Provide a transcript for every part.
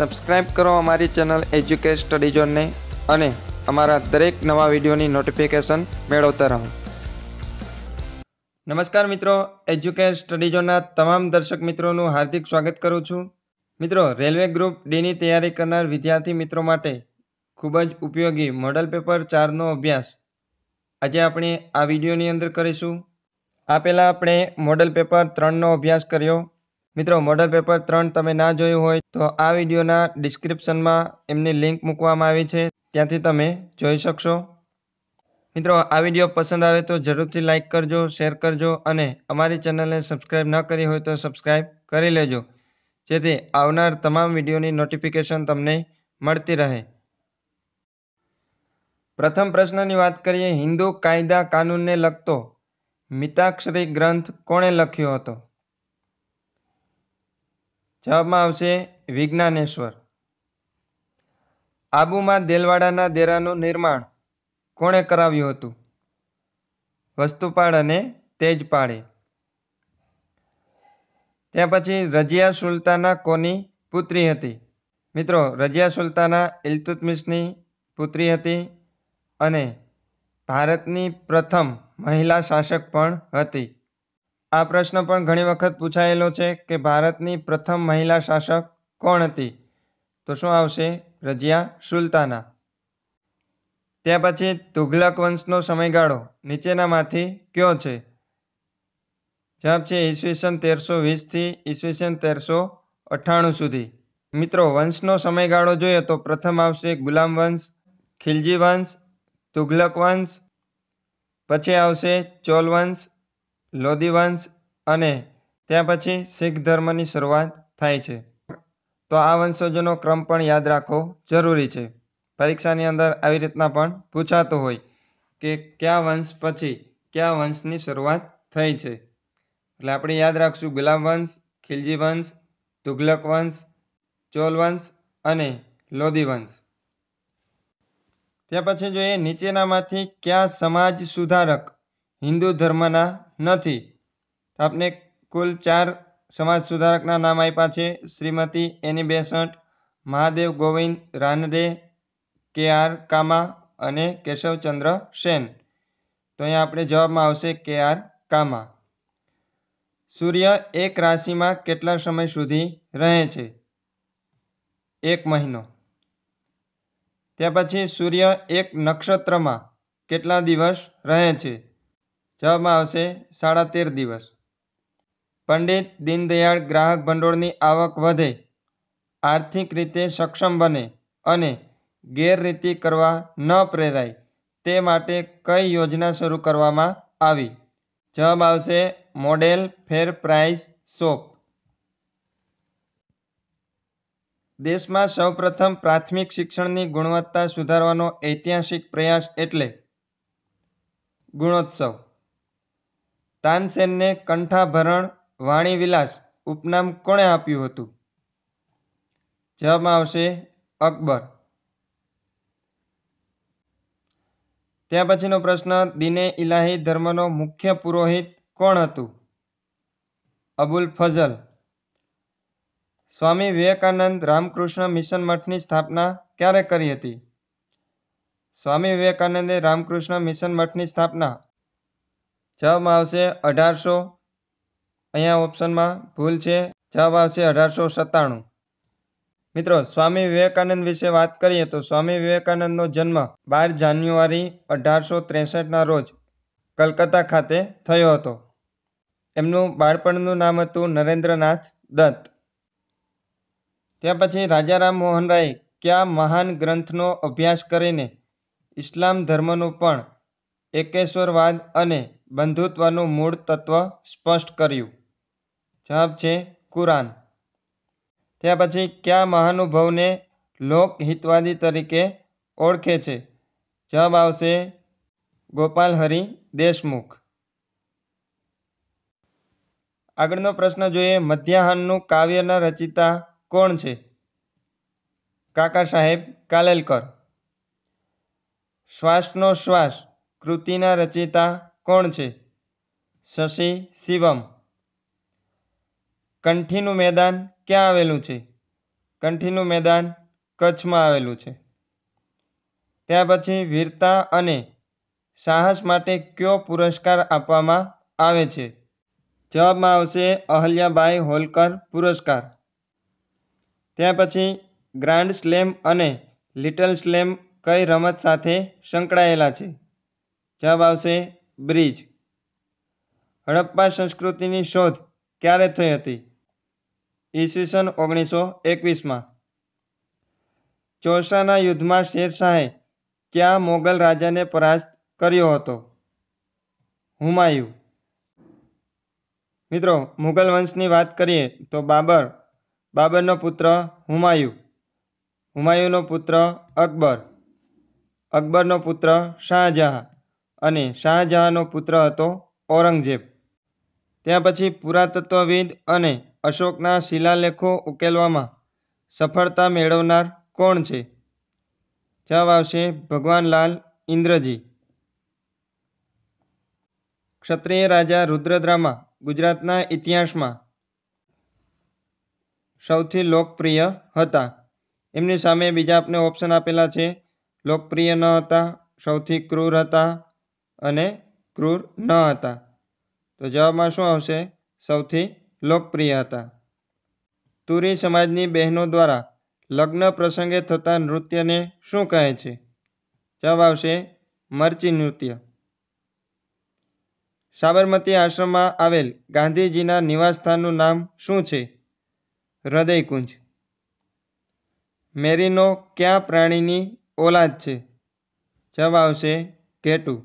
subscribe કરો અમારી channel એજ્યુકેશ study ઝોનને અને અમારા દરેક નવા વિડીયોની નોટિફિકેશન મેળવતા રહો નમસ્કાર મિત્રો એજ્યુકેશ સ્ટડી ઝોનના તમામ દર્શક મિત્રોનું હાર્દિક સ્વાગત કરું છું મિત્રો રેલવે ગ્રુપ ડીની તૈયારી કરનાર વિદ્યાર્થી મિત્રો માટે ખૂબ જ ઉપયોગી મોડલ પેપર ચારનો અભ્યાસ આજે આપણે આ વિડીયોની અંદર કરીશું આ પહેલાં આપણે મોડલ પેપર ત્રણનો અભ્યાસ કર્યો મિત્રો મોડલ પેપર ત્રણ તમે ના જોયું હોય તો આ વિડીયોના ડિસ્ક્રિપ્શનમાં એમની લિંક મૂકવામાં આવી છે ત્યાંથી તમે જોઈ શકશો મિત્રો આ વિડીયો પસંદ આવે તો જરૂરથી લાઇક કરજો શેર કરજો અને અમારી ચેનલને સબસ્ક્રાઈબ ન કરી હોય તો સબસ્ક્રાઈબ કરી લેજો જેથી આવનાર તમામ વિડીયોની નોટિફિકેશન તમને મળતી રહે પ્રથમ પ્રશ્નની વાત કરીએ હિન્દુ કાયદા કાનૂનને લગતો મિતાક્ષરી ગ્રંથ કોણે લખ્યો હતો જવાબમાં આવશે વિજ્ઞાનેશ્વર આબુમાં દેલવાડાના દેરાનું નિર્માણ કોણે કરાવ્યું હતું વસ્તુપાળ અને તેજપાળે ત્યાં પછી રજિયા સુલતાના કોની પુત્રી હતી મિત્રો રજિયા સુલતાના ઇલ્તુતમિશની પુત્રી હતી અને ભારતની પ્રથમ મહિલા શાસક પણ હતી આ પ્રશ્ન પણ ઘણી વખત પૂછાયેલો છે કે ભારતની પ્રથમ મહિલા શાસક કોણ હતી તો શું આવશે રજિયા સુલતાના ત્યાર પછી તુઘલક વંશનો સમયગાળો નીચેનામાંથી કયો છે જવાબ છે ઈસવીસન તેરસો વીસથી ઈસવીસન તેરસો અઠાણું સુધી મિત્રો વંશનો સમયગાળો જોઈએ તો પ્રથમ આવશે ગુલામ વંશ ખિલજી વંશ તુઘલક વંશ પછી આવશે ચોલ વંશ લોદી વંશ અને ત્યાં પછી શીખ ધર્મની શરૂઆત થાય છે તો આ વંશજોનો ક્રમ પણ યાદ રાખવો જરૂરી છે પરીક્ષાની અંદર આવી રીતના પણ પૂછાતો હોય કે કયા વંશ પછી કયા વંશની શરૂઆત થઈ છે એટલે આપણે યાદ રાખશું ગુલાબ વંશ ખિલજી વંશ તુઘલક વંશ ચોલ વંશ અને લોદી વંશ ત્યાર પછી જોઈએ નીચેનામાંથી કયા સમાજ સુધારક હિન્દુ ધર્મના નથી આપને કુલ ચાર સમાજ સુધારકના નામ આપ્યા છે શ્રીમતી એની બેસઠ મહાદેવ ગોવિંદ રાનડે કે આર કામા અને કેશવચંદ્ર સેન તો અહીંયા આપણે જવાબમાં આવશે કે આર કામા સૂર્ય એક રાશિમાં કેટલા સમય સુધી રહે છે એક મહિનો ત્યાર પછી સૂર્ય એક નક્ષત્રમાં કેટલા દિવસ રહે છે જવાબમાં આવશે સાડા તેર દિવસ પંડિત દીનદયાળ ગ્રાહક ભંડોળની આવક વધે આર્થિક રીતે સક્ષમ બને અને ગેરરીતિ કરવા ન પ્રેરાય તે માટે કઈ યોજના શરૂ કરવામાં આવી જવાબ આવશે મોડેલ ફેર પ્રાઇસ સોપ દેશમાં સૌપ્રથમ પ્રાથમિક શિક્ષણની ગુણવત્તા સુધારવાનો ઐતિહાસિક પ્રયાસ એટલે ગુણોત્સવ તાનસેનને કંઠાભરણ વાણીવિલાસ ઉપનામ કોણે આપ્યું હતું જવાબમાં આવશે અકબર ત્યાં પછીનો પ્રશ્ન દિને ઇલાહી ધર્મનો મુખ્ય પુરોહિત કોણ હતું અબુલ ફઝલ સ્વામી વિવેકાનંદ રામકૃષ્ણ મિશન મઠની સ્થાપના ક્યારે કરી હતી સ્વામી વિવેકાનંદે રામકૃષ્ણ મિશન મઠની સ્થાપના જવાબ આવશે અઢારસો અહીંયા ઓપ્શનમાં ભૂલ છે જવાબ આવશે અઢારસો સત્તાણું મિત્રો સ્વામી વિવેકાનંદ વિશે વાત કરીએ તો સ્વામી વિવેકાનંદનો જન્મ બાર જાન્યુઆરી અઢારસો ત્રેસઠના રોજ કલકત્તા ખાતે થયો હતો એમનું બાળપણનું નામ હતું નરેન્દ્રનાથ દત્ત ત્યાં પછી રાજારામ મોહન રાય કયા મહાન ગ્રંથનો અભ્યાસ કરીને ઇસ્લામ ધર્મનું પણ એકેશ્વરવાદ અને બંધુત્વનું મૂળ તત્વ સ્પષ્ટ કર્યું જવાબ છે કુરાન ત્યાર પછી કયા મહાનુભાવને લોકહિતવાદી તરીકે ઓળખે છે જવાબ આવશે ગોપાલ હરિ દેશમુખ આગળનો પ્રશ્ન જોઈએ મધ્યાહનનું કાવ્યના રચિતા કોણ છે કાકા સાહેબ કાલેલકર શ્વાસનો શ્વાસ કૃતિના રચિતા કોણ છે શશી શિવમ કંઠીનું મેદાન ક્યાં આવેલું છે કંઠીનું મેદાન કચ્છમાં આવેલું છે ત્યાર પછી વીરતા અને સાહસ માટે કયો પુરસ્કાર આપવામાં આવે છે જવાબમાં આવશે અહલ્યાબાઈ હોલકર પુરસ્કાર ત્યાર પછી ગ્રાન્ડ સ્લેમ અને લિટલ સ્લેમ કઈ રમત સાથે સંકળાયેલા છે જવાબ આવશે બ્રિજ હડપ્પા સંસ્કૃતિની શોધ ક્યારે થઈ હતી ઈસવીસન ઓગણીસો એકવીસમાં ચોસાના યુદ્ધમાં શેરશાહે ક્યાં મોગલ રાજાને પરાસ્ત કર્યો હતો હુમાયુ મિત્રો મુગલ વંશની વાત કરીએ તો બાબર બાબરનો પુત્ર હુમાયુ હુમાયુનો પુત્ર અકબર અકબરનો પુત્ર શાહજહાં અને શાહજહાંનો પુત્ર હતો ઔરંગઝેબ ત્યાં પછી પુરાતત્વવિદ અને અશોકના શિલાલેખો ઉકેલવામાં સફળતા મેળવનાર કોણ છે જવાબ આવશે ભગવાનલાલ ઇન્દ્રજી ક્ષત્રિય રાજા રુદ્રદ્રામાં ગુજરાતના ઇતિહાસમાં સૌથી લોકપ્રિય હતા એમની સામે બીજા આપને ઓપ્શન આપેલા છે લોકપ્રિય ન હતા સૌથી ક્રૂર હતા અને ક્રૂર ન હતા તો જવાબમાં શું આવશે સૌથી લોકપ્રિય હતા તુરી સમાજની બહેનો દ્વારા લગ્ન પ્રસંગે થતા નૃત્યને શું કહે છે જવાબ આવશે મરચી નૃત્ય સાબરમતી આશ્રમમાં આવેલ ગાંધીજીના નિવાસસ્થાનનું નામ શું છે હૃદયકુંજ મેરીનો કયા પ્રાણીની ઓલાદ છે જવાબ આવશે ઘેટું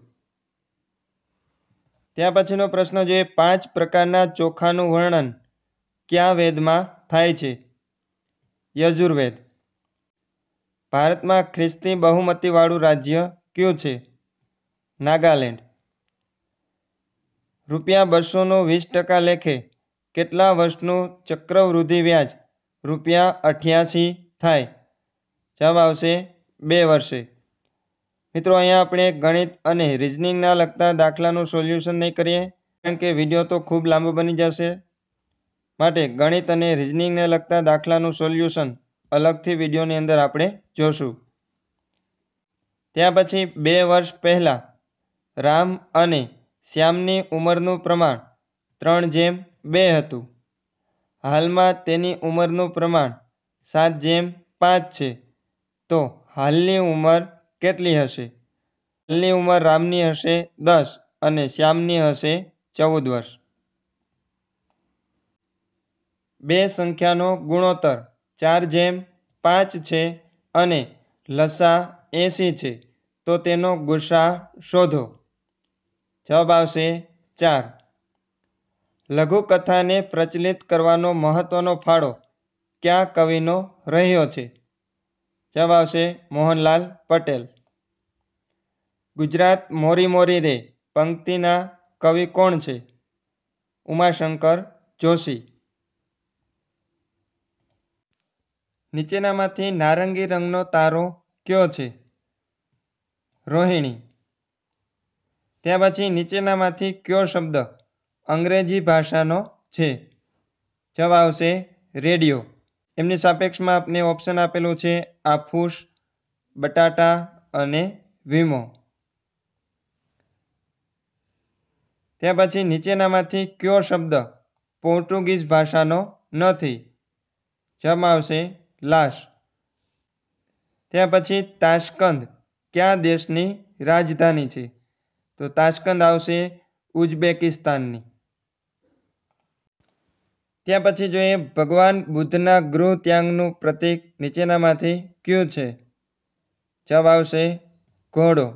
ત્યાં પછીનો પ્રશ્ન જોઈએ પાંચ પ્રકારના ચોખાનું વર્ણન કયા વેદમાં થાય છે યજુર્વેદ ભારતમાં ખ્રિસ્તી બહુમતીવાળું રાજ્ય કયું છે નાગાલેન્ડ રૂપિયા બસોનો વીસ ટકા લેખે કેટલા વર્ષનું ચક્રવૃદ્ધિ વ્યાજ રૂપિયા અઠ્યાસી થાય જવાબ આવશે બે વર્ષે મિત્રો અહીંયા આપણે ગણિત અને રિઝનિંગના લગતા દાખલાનું સોલ્યુશન નહીં કરીએ કારણ કે વિડીયો તો ખૂબ લાંબો બની જશે માટે ગણિત અને રિઝનિંગને લગતા દાખલાનું સોલ્યુશન અલગથી વિડીયોની અંદર આપણે જોશું ત્યાં પછી બે વર્ષ પહેલાં રામ અને શ્યામની ઉંમરનું પ્રમાણ ત્રણ જેમ બે હતું હાલમાં તેની ઉંમરનું પ્રમાણ સાત જેમ પાંચ છે તો હાલની ઉંમર કેટલી હશે હાલની ઉંમર રામની હશે દસ અને શ્યામની હશે ચૌદ વર્ષ બે સંખ્યાનો ગુણોત્તર ચાર જેમ પાંચ છે અને લસા એસી છે તો તેનો ગુસ્સા શોધો જવાબ આવશે ચાર લઘુકથાને પ્રચલિત કરવાનો મહત્વનો ફાળો કયા કવિનો રહ્યો છે જવાબ આવશે મોહનલાલ પટેલ ગુજરાત મોરી મોરી રે પંક્તિના કવિ કોણ છે ઉમાશંકર જોશી નીચેનામાંથી નારંગી રંગનો તારો કયો છે રોહિણી ત્યાર પછી નીચેનામાંથી કયો શબ્દ અંગ્રેજી ભાષાનો છે જવાબ આવશે રેડિયો એમની સાપેક્ષમાં આપને ઓપ્શન આપેલું છે આફૂસ બટાટા અને વીમો ત્યાર પછી નીચેનામાંથી કયો શબ્દ પોર્ટુગીઝ ભાષાનો નથી જવાબ આવશે લાશ ત્યાર પછી તાશ્કંદ ક્યાં દેશની રાજધાની છે તો તાશ્કંદ આવશે ઉઝબેકિસ્તાનની ત્યાં પછી જોઈએ ભગવાન બુદ્ધના ગૃહ ત્યાંગનું પ્રતિક નીચેનામાંથી કયું છે જવાબ આવશે ઘોડો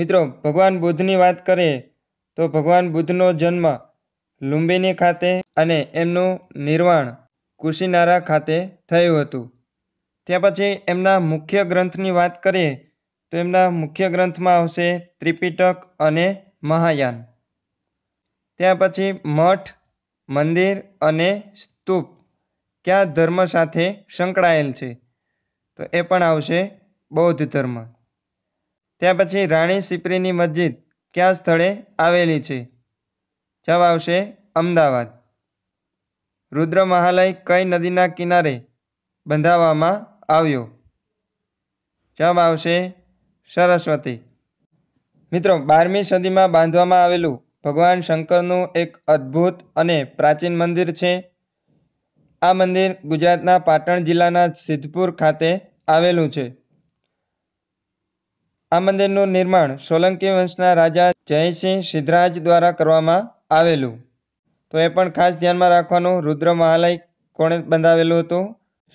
મિત્રો ભગવાન બુદ્ધની વાત કરીએ તો ભગવાન બુદ્ધનો જન્મ લુંબિની ખાતે અને એમનું નિર્વાણ કુશીનારા ખાતે થયું હતું ત્યાર પછી એમના મુખ્ય ગ્રંથની વાત કરીએ તો એમના મુખ્ય ગ્રંથમાં આવશે ત્રિપિટક અને મહાયાન ત્યાર પછી મઠ મંદિર અને સ્તૂપ કયા ધર્મ સાથે સંકળાયેલ છે તો એ પણ આવશે બૌદ્ધ ધર્મ ત્યાં પછી રાણી સિપ્રીની મસ્જિદ કયા સ્થળે આવેલી છે જવાબ આવશે અમદાવાદ રુદ્ર મહાલય કઈ નદીના કિનારે બંધાવવામાં આવ્યો જવાબ આવશે સરસ્વતી મિત્રો બારમી સદીમાં બાંધવામાં આવેલું ભગવાન શંકરનું એક અદ્ભુત અને પ્રાચીન મંદિર છે આ મંદિર ગુજરાતના પાટણ જિલ્લાના સિદ્ધપુર ખાતે આવેલું છે આ મંદિરનું નિર્માણ સોલંકી વંશના રાજા જયસિંહ સિદ્ધરાજ દ્વારા કરવામાં આવેલું તો એ પણ ખાસ ધ્યાનમાં રાખવાનું રુદ્ર મહાલય કોણે બંધાવેલું હતું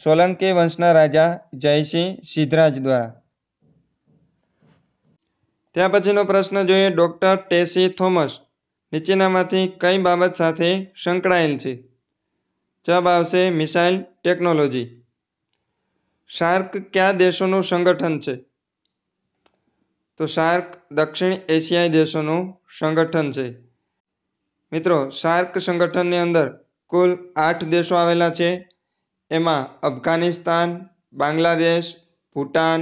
સોલંકી વંશના રાજા જયસિંહ સિદ્ધરાજ દ્વારા ત્યાં પછીનો પ્રશ્ન જોઈએ ડૉક્ટર ટેસી થોમસ નીચેનામાંથી કઈ બાબત સાથે સંકળાયેલ છે જવાબ આવશે મિસાઇલ ટેકનોલોજી સાર્ક કયા દેશોનું સંગઠન છે તો સાર્ક દક્ષિણ એશિયાઈ દેશોનું સંગઠન છે મિત્રો સાર્ક સંગઠનની અંદર કુલ આઠ દેશો આવેલા છે એમાં અફઘાનિસ્તાન બાંગ્લાદેશ ભૂટાન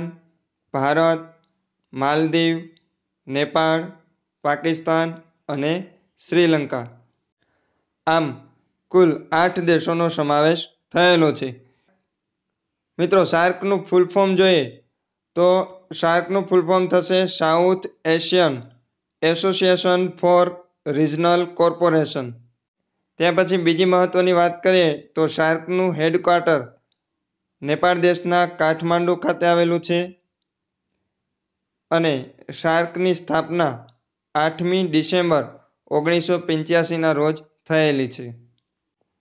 ભારત માલદીવ નેપાળ પાકિસ્તાન અને શ્રીલંકા આમ કુલ આઠ દેશોનો સમાવેશ થયેલો છે મિત્રો સાર્કનું ફૂલ ફોર્મ જોઈએ તો શાર્કનું ફૂલ ફોર્મ થશે South Asian Association for Regional Corporation ત્યાં પછી બીજી મહત્ત્વની વાત કરીએ તો શાર્કનું હેડક્વાર્ટર નેપાળ દેશના કાઠમાંડુ ખાતે આવેલું છે અને શાર્કની સ્થાપના આઠમી ડિસેમ્બર ઓગણીસો પંચ્યાસીના રોજ થયેલી છે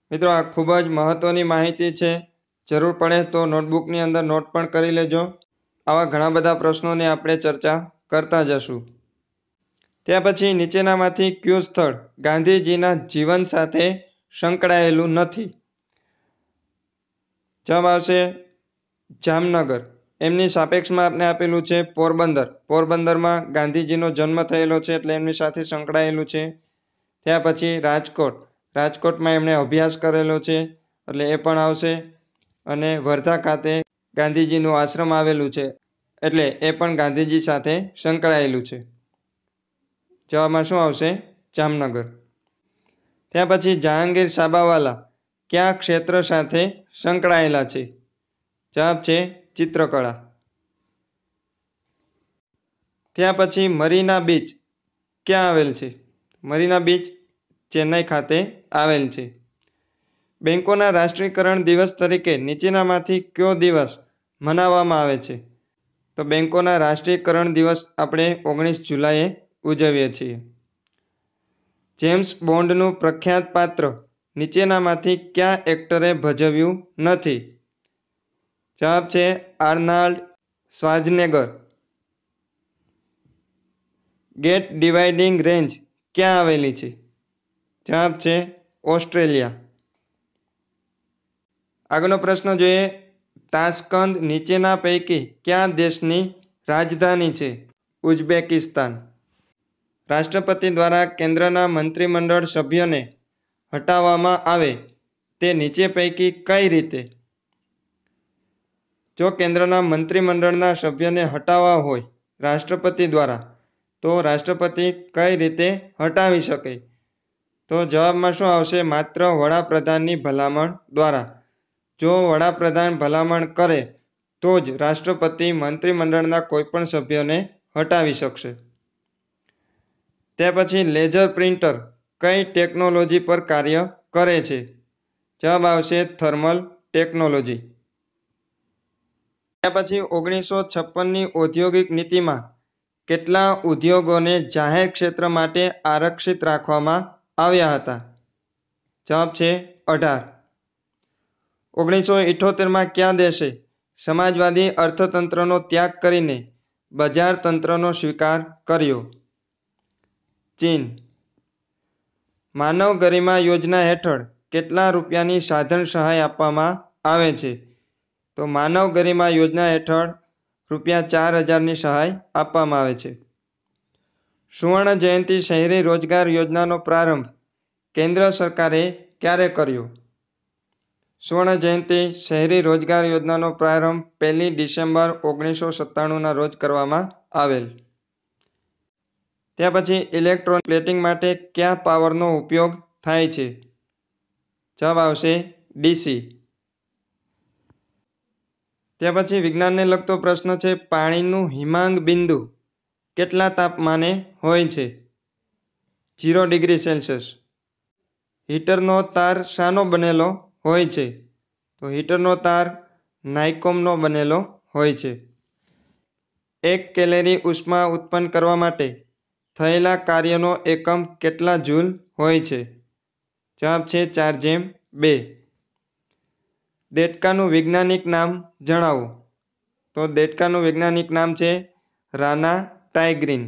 મિત્રો આ ખૂબ જ મહત્ત્વની માહિતી છે જરૂર પડે તો નોટબુકની અંદર નોટ પણ કરી લેજો આવા ઘણા બધા પ્રશ્નોની આપણે ચર્ચા કરતા જશું ત્યાં પછી નીચેનામાંથી કયું સ્થળ ગાંધીજીના જીવન સાથે સંકળાયેલું નથી જવાબ આવશે જામનગર એમની સાપેક્ષમાં આપને આપેલું છે પોરબંદર પોરબંદરમાં ગાંધીજીનો જન્મ થયેલો છે એટલે એમની સાથે સંકળાયેલું છે ત્યાં પછી રાજકોટ રાજકોટમાં એમણે અભ્યાસ કરેલો છે એટલે એ પણ આવશે અને વર્ધા ખાતે ગાંધીજીનું આશ્રમ આવેલું છે એટલે એ પણ ગાંધીજી સાથે સંકળાયેલું છે જવાબમાં શું આવશે જામનગર ત્યાં પછી જહાંગીર સાબાવાલા કયા ક્ષેત્ર સાથે સંકળાયેલા છે જવાબ છે ચિત્રકળા ત્યાં પછી મરીના બીચ ક્યાં આવેલ છે મરીના બીચ ચેન્નઈ ખાતે આવેલ છે બેંકોના રાષ્ટ્રીયકરણ દિવસ તરીકે નીચેનામાંથી કયો દિવસ મનાવવામાં આવે છે તો બેન્કોના રાષ્ટ્રીયકરણ દિવસ આપણે ઓગણીસ જુલાઈએ ઉજવીએ છીએ જેમ્સ બોન્ડનું પ્રખ્યાત પાત્ર નીચેનામાંથી ક્યાં એક્ટરે ભજવ્યું નથી જવાબ છે Arnold Schwarzenegger Great Dividing Range ક્યાં આવેલી છે જવાબ છે ઓસ્ટ્રેલિયા આગળનો પ્રશ્ન જોઈએ તાશ્કંદ નીચેના પૈકી ક્યાં દેશની રાજધાની છે ઉઝબેકિસ્તાન રાષ્ટ્રપતિ દ્વારા કેન્દ્રના મંત્રીમંડળ સભ્યોને હટાવવામાં આવે તે નીચે પૈકી કઈ રીતે જો કેન્દ્રના મંત્રીમંડળના સભ્યને હટાવવા હોય રાષ્ટ્રપતિ દ્વારા તો રાષ્ટ્રપતિ કઈ રીતે હટાવી શકે તો જવાબમાં શું આવશે માત્ર વડાપ્રધાનની ભલામણ દ્વારા જો વડાપ્રધાન ભલામણ કરે તો જ રાષ્ટ્રપતિ મંત્રીમંડળના કોઈપણ સભ્યોને હટાવી શકશે તે પછી લેઝર પ્રિન્ટર કઈ ટેકનોલોજી પર કાર્ય કરે છે જવાબ આવશે થર્મલ ટેકનોલોજી ત્યાર પછી ઓગણીસો છપ્પનની ઔદ્યોગિક નીતિમાં કેટલા ઉદ્યોગોને જાહેર ક્ષેત્ર માટે આરક્ષિત રાખવામાં આવ્યા હતા જવાબ છે અઢાર ઓગણીસો ઇઠ્ઠોતેરમાં ક્યાં દેશે સમાજવાદી અર્થતંત્રનો ત્યાગ કરીને બજાર તંત્રનો સ્વીકાર કર્યો ચીન માનવ ગરિમા યોજના હેઠળ કેટલા રૂપિયાની સાધન સહાય આપવામાં આવે છે તો માનવ ગરિમા યોજના હેઠળ રૂપિયા ચાર હજારની સહાય આપવામાં આવે છે સુવર્ણ જયંતિ શહેરી રોજગાર યોજનાનો પ્રારંભ કેન્દ્ર સરકારે ક્યારે કર્યો સુવર્ણ જયંતિ શહેરી રોજગાર યોજનાનો પ્રારંભ પહેલી ડિસેમ્બર ઓગણીસો સત્તાણુંના રોજ કરવામાં આવેલ ત્યાં પછી ઇલેક્ટ્રોન પ્લેટિંગ માટે કયા પાવરનો ઉપયોગ થાય છે જવાબ આવશે ડીસી ત્યાં પછી વિજ્ઞાનને લગતો પ્રશ્ન છે પાણીનું હિમાંગ બિંદુ કેટલા તાપમાને હોય છે ઝીરો ડિગ્રી સેલ્સિયસ હીટરનો તાર શાનો બનેલો હોય છે તો હીટરનો તાર નાયકોમનો બનેલો હોય છે એક કેલેરી ઉષ્મા ઉત્પન્ન કરવા માટે થયેલા કાર્યનો એકમ કેટલા જૂલ હોય છે જવાબ છે ચાર જેમ બે દેટકાનું વૈજ્ઞાનિક નામ જણાવો તો દેડકાનું વૈજ્ઞાનિક નામ છે રાના ટાઈગ્રીન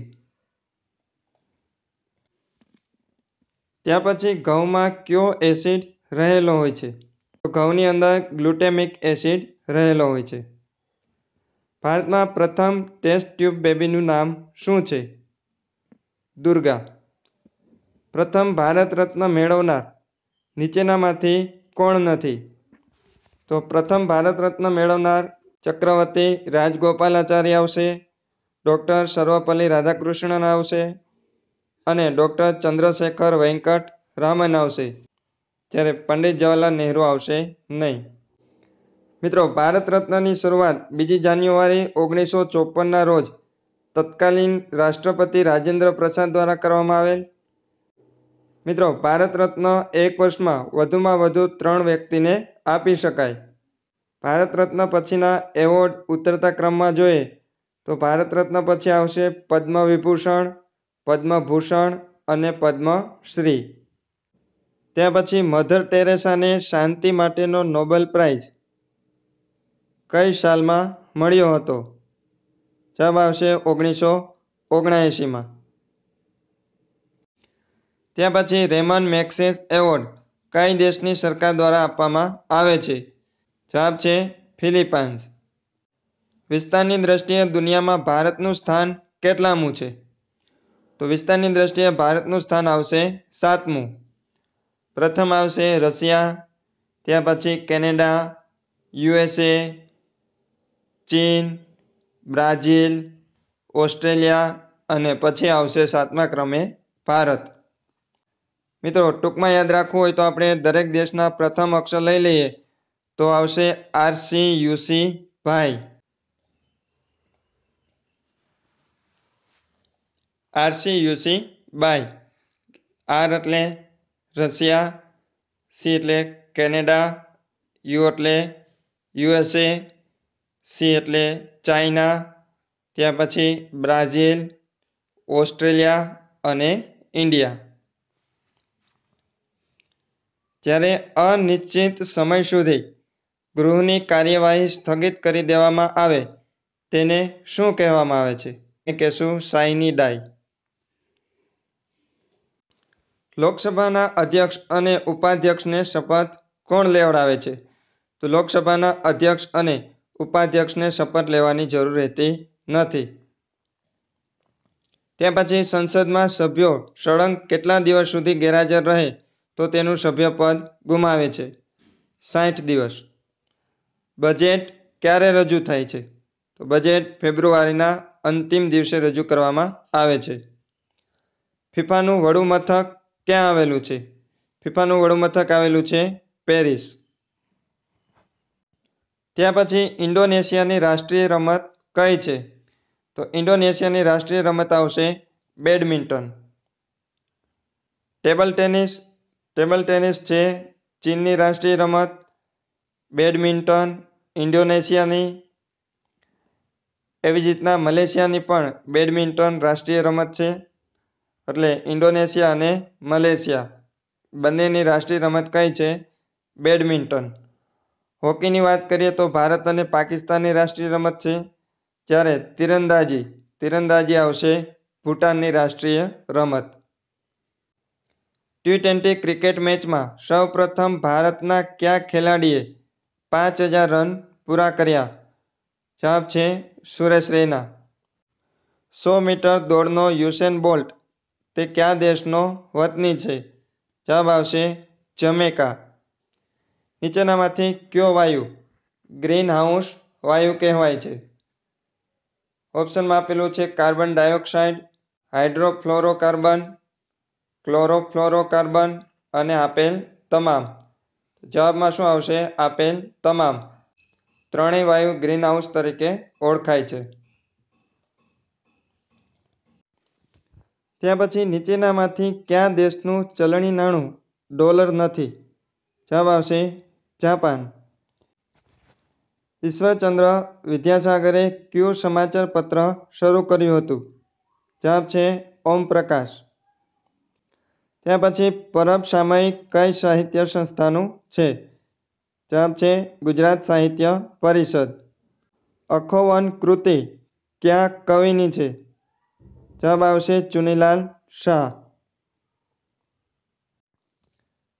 ત્યાર પછી ઘઉંમાં કયો એસિડ રહેલો હોય છે તો ઘઉંની અંદર ગ્લુટેમિક એસિડ રહેલો હોય છે ભારતમાં પ્રથમ ટેસ્ટ ટ્યુબ બેબીનું નામ શું છે દુર્ગા પ્રથમ ભારત રત્ન મેળવનાર નીચેનામાંથી કોણ નથી તો પ્રથમ ભારત રત્ન મેળવનાર ચક્રવર્તી રાજગોપાલાચાર્ય આવશે ડૉક્ટર સર્વપલ્લી રાધાકૃષ્ણન આવશે અને ડૉક્ટર ચંદ્રશેખર વેંકટ રામન આવશે ત્યારે પંડિત જવાહરલાલ નહેરુ આવશે નહીં મિત્રો ભારત રત્નની શરૂઆત બીજી જાન્યુઆરી ઓગણીસો ચોપનના રોજ તત્કાલીન રાષ્ટ્રપતિ રાજેન્દ્ર પ્રસાદ દ્વારા કરવામાં આવેલ મિત્રો ભારત રત્ન એક વર્ષમાં વધુમાં વધુ ત્રણ વ્યક્તિને આપી શકાય ભારત રત્ન પછીના એવોર્ડ ઉતરતા ક્રમમાં જોઈએ તો ભારત રત્ન પછી આવશે પદ્મ વિભૂષણ પદ્મભૂષણ અને પદ્મશ્રી ત્યાં પછી મધર ટેરેસાને શાંતિ માટેનો નોબેલ પ્રાઇઝ કઈ સાલમાં મળ્યો હતો જવાબ આવશે ઓગણીસો ઓગણએંશીમાં ત્યાં પછી રેમન મેક્સેસ એવોર્ડ કઈ દેશની સરકાર દ્વારા આપવામાં આવે છે જવાબ છે ફિલિપાઇન્સ વિસ્તારની દ્રષ્ટિએ દુનિયામાં ભારતનું સ્થાન કેટલામું છે તો વિસ્તારની દ્રષ્ટિએ ભારતનું સ્થાન આવશે સાતમું પ્રથમ આવશે રશિયા ત્યાર પછી કેનેડા યુએસએ ચીન બ્રાઝિલ ઓસ્ટ્રેલિયા અને પછી આવશે સાતમા ક્રમે ભારત મિત્રો ટૂંકમાં યાદ રાખવું હોય તો આપણે દરેક દેશના પ્રથમ અક્ષર લઈ લઈએ તો આવશે આરસી યુસી ભાઈ આરસી યુસી બાય આર એટલે રશિયા સી એટલે કેનેડા યુ એટલે યુએસએ સી એટલે ચાઇના ત્યાર પછી બ્રાઝિલ ઓસ્ટ્રેલિયા અને ઇન્ડિયા જ્યારે અનિશ્ચિત સમય સુધી ગૃહની કાર્યવાહી સ્થગિત કરી દેવામાં આવે તેને શું કહેવામાં આવે છે એ શું સાઈની ડાય લોકસભાના અધ્યક્ષ અને ઉપાધ્યક્ષને શપથ કોણ લેવડાવે છે તો લોકસભાના અધ્યક્ષ અને ઉપાધ્યક્ષને શપથ લેવાની જરૂર રહેતી નથી ત્યાં પછી સંસદમાં સભ્યો સળંગ કેટલા દિવસ સુધી ગેરહાજર રહે તો તેનું સભ્યપદ ગુમાવે છે સાઠ દિવસ બજેટ ક્યારે રજૂ થાય છે તો બજેટ ફેબ્રુઆરીના અંતિમ દિવસે રજૂ કરવામાં આવે છે ફિફાનું વડું મથક ક્યાં આવેલું છે ફિફાનું વડુમથક આવેલું છે પેરિસ ત્યાર પછી ઇન્ડોનેશિયાની રાષ્ટ્રીય રમત કઈ છે તો ઇન્ડોનેશિયાની રાષ્ટ્રીય રમત આવશે badminton table tennis table tennis છે ચીનની રાષ્ટ્રીય રમત બેડમિન્ટન ઇન્ડોનેશિયાની એવી જ રીતના મલેશિયાની પણ બેડમિન્ટન રાષ્ટ્રીય રમત છે એટલે ઇન્ડોનેશિયા અને મલેશિયા બંનેની રાષ્ટ્રીય રમત કઈ છે બેડમિન્ટન હોકીની વાત કરીએ તો ભારત અને પાકિસ્તાનની રાષ્ટ્રીય રમત છે જ્યારે તીરંદાજી તીરંદાજી આવશે ભૂટાનની રાષ્ટ્રીય રમત ટી ટ્વેન્ટી ક્રિકેટ મેચમાં સૌપ્રથમ ભારતના કયા ખેલાડીએ પાંચ હજાર રન પૂરા કર્યા જવાબ છે સુરેશ રૈના સો મીટર દોડનો યુસેન બોલ્ટ તે કયા દેશનો વતની છે જવાબ આવશે જમેકા નીચેનામાંથી કયો વાયુ ગ્રીન હાઉસ વાયુ કહેવાય છે ઓપ્શનમાં આપેલું છે કાર્બન ડાયોક્સાઇડ હાઇડ્રોફ્લોરોકાર્બન ક્લોરોફ્લોરોકાર્બન અને આપેલ તમામ જવાબમાં શું આવશે આપેલ તમામ ત્રણેય વાયુ ગ્રીનહાઉસ તરીકે ઓળખાય છે ત્યાં પછી નીચેનામાંથી ક્યાં દેશનું ચલણી નાણું ડોલર નથી જવાબ આવશે જાપાન ઈશ્વરચંદ્ર વિદ્યાસાગરે કયું સમાચાર પત્ર શરૂ કર્યું હતું જવાબ છે ઓમ પ્રકાશ ત્યાં પછી પરબ સામયિક કઈ સાહિત્ય સંસ્થાનું છે જવાબ છે ગુજરાત સાહિત્ય પરિષદ અખોવન કૃતિ ક્યાં કવિની છે જવાબ આવશે ચુનીલાલ શાહ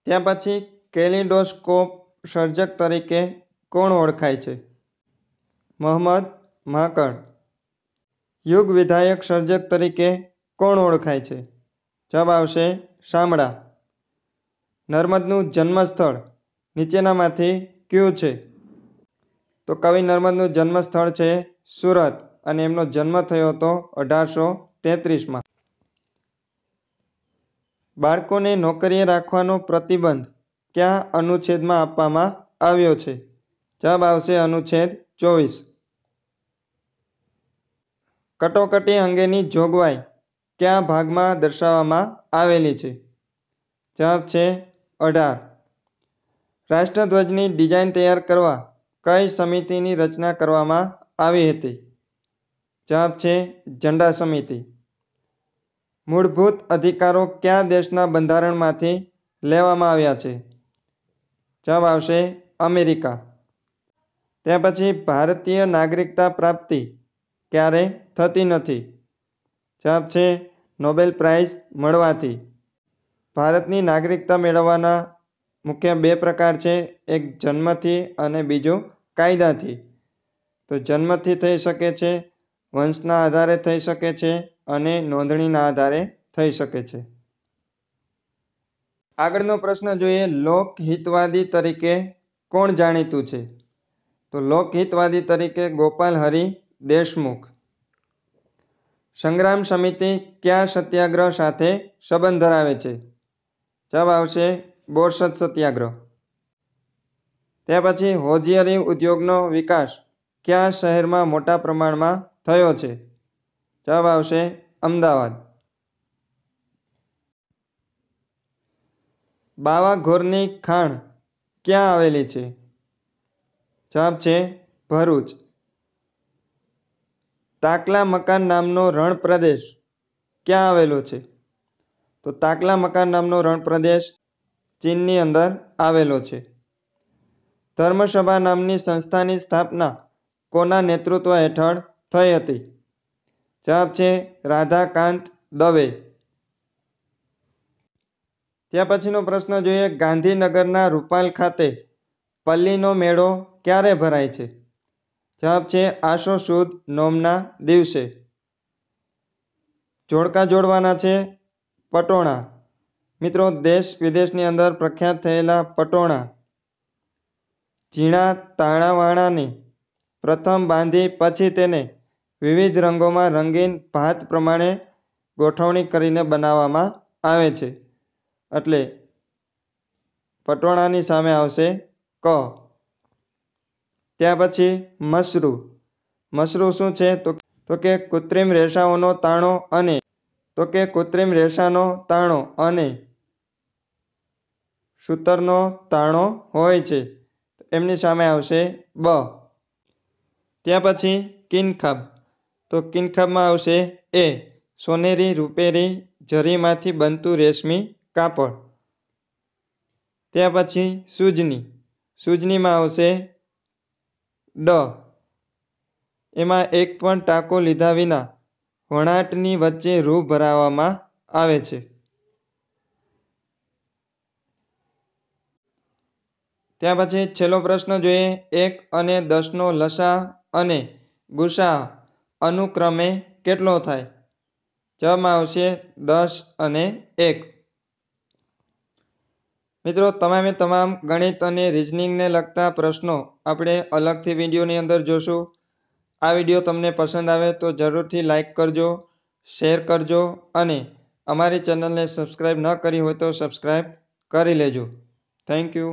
ત્યાર પછી કેલિડોસ્કોપ સર્જક તરીકે કોણ ઓળખાય છે મોહમ્મદ માંકડ યુગ વિધાયક સર્જક તરીકે કોણ ઓળખાય છે જવાબ આવશે શામળા નર્મદનું જન્મસ્થળ નીચેનામાંથી ક્યું છે તો કવિ નર્મદનું જન્મસ્થળ છે સુરત અને એમનો જન્મ થયો હતો અઢારસો તેત્રીસમાં બાળકોને નોકરીએ રાખવાનો પ્રતિબંધ કયા અનુચ્છેદમાં આપવામાં આવ્યો છે જવાબ આવશે અનુચ્છેદ ચોવીસ કટોકટી અંગેની જોગવાઈ કયા ભાગમાં દર્શાવવામાં આવેલી છે જવાબ છે અઢાર રાષ્ટ્રધ્વજની ડિઝાઇન તૈયાર કરવા કઈ સમિતિની રચના કરવામાં આવી હતી જવાબ છે ઝંડા સમિતિ મૂળભૂત અધિકારો કયા દેશના બંધારણમાંથી લેવામાં આવ્યા છે જવાબ આવશે અમેરિકા ત્યાં પછી ભારતીય નાગરિકતા પ્રાપ્તિ ક્યારે થતી નથી જવાબ છે નોબેલ પ્રાઇઝ મળવાથી ભારતની નાગરિકતા મેળવવાના મુખ્ય બે પ્રકાર છે એક જન્મથી અને બીજો કાયદાથી તો જન્મથી થઈ શકે છે વંશના આધારે થઈ શકે છે અને નોંધણીના આધારે થઈ શકે છે આગળનો પ્રશ્ન જોઈએ લોકહિતવાદી તરીકે કોણ જાણીતું છે તો લોકહિતવાદી તરીકે ગોપાલ હરિ દેશમુખ સંગ્રામ સમિતિ કયા સત્યાગ્રહ સાથે સંબંધ ધરાવે છે જવાબ આવશે બોરસદ સત્યાગ્રહ ત્યાર પછી હોજીયરી ઉદ્યોગનો વિકાસ કયા શહેરમાં મોટા પ્રમાણમાં થયો છે જવાબ આવશે અમદાવાદ બાવાઘોરની ખાણ ક્યાં આવેલી છે જવાબ છે ભરૂચ તાકલા મકાન નામનો રણ પ્રદેશ ક્યાં આવેલો છે તો તાકલા મકાન નામનો રણ પ્રદેશ ચીનની અંદર આવેલો છે ધર્મસભા નામની સંસ્થાની સ્થાપના કોના નેતૃત્વ હેઠળ થઈ હતી જવાબ છે રાધાકાંત દવે ત્યાર પછીનો પ્રશ્ન જોઈએ ગાંધીનગરના રૂપાલ ખાતે પલ્લીનો મેળો ક્યારે ભરાય છે જવાબ છે આશો સુદ નોમના દિવસે જોડકા જોડવાના છે પટોણા મિત્રો દેશ વિદેશની અંદર પ્રખ્યાત થયેલા પટોણા ઝીણા તાણાવાણાની પ્રથમ બાંધી પછી તેને વિવિધ રંગોમાં રંગીન ભાત પ્રમાણે ગોઠવણી કરીને બનાવવામાં આવે છે એટલે પટોળાની સામે આવશે ક ત્યાર પછી મશરૂ મશરૂ શું છે તો તો કે કૃત્રિમ રેસાઓનો તાણો અને તો કે કૃત્રિમ રેસાનો તાણો અને સૂતરનો તાણો હોય છે એમની સામે આવશે બ ત્યાં પછી કિનખાબ તો કિનખાબમાં આવશે એ સોનેરી રૂપેરી જરીમાંથી બનતું રેશમી કાપડ ત્યાં પછી સૂજની સૂજનીમાં આવશે ડ એમાં એક પણ ટાંકો લીધા વિના વણાટની વચ્ચે રૂ ભરાવવામાં આવે છે ત્યાં પછી છેલ્લો પ્રશ્ન જોઈએ એક અને દસનો લસા અને ગુસા અનુક્રમે કેટલો થાય જવાબમાં આવશે દસ અને એક મિત્રો તમામે તમામ ગણિત અને રિઝનિંગને લગતા પ્રશ્નો આપણે અલગથી વિડીયોની અંદર જોશું આ વિડીયો તમને પસંદ આવે તો જરૂરથી લાઇક કરજો શેર કરજો અને અમારી ચેનલને સબસ્ક્રાઈબ ન કરી હોય તો સબસ્ક્રાઈબ કરી લેજો થેન્ક યુ